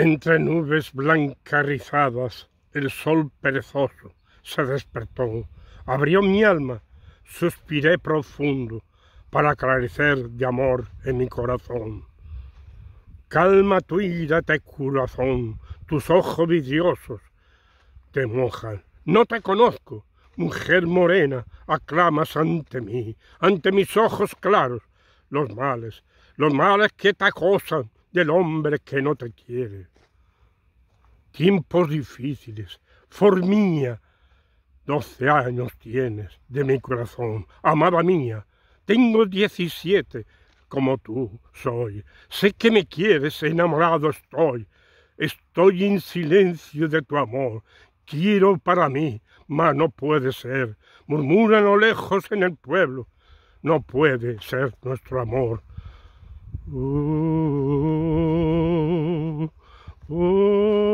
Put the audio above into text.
Entre nubes blancarizadas, el sol perezoso se despertó, abrió mi alma, suspiré profundo para aclarecer de amor en mi corazón. Calma tu ira, te corazón, tus ojos vidriosos te mojan. No te conozco, mujer morena, aclamas ante mí, ante mis ojos claros, los males, los males que te acosan, del hombre que no te quiere. Tiempos difíciles, formía, doce años tienes de mi corazón, amada mía, tengo diecisiete, como tú soy, sé que me quieres, enamorado estoy, estoy en silencio de tu amor, quiero para mí, mas no puede ser, murmuran lo lejos en el pueblo, no puede ser nuestro amor. Ooh, ooh.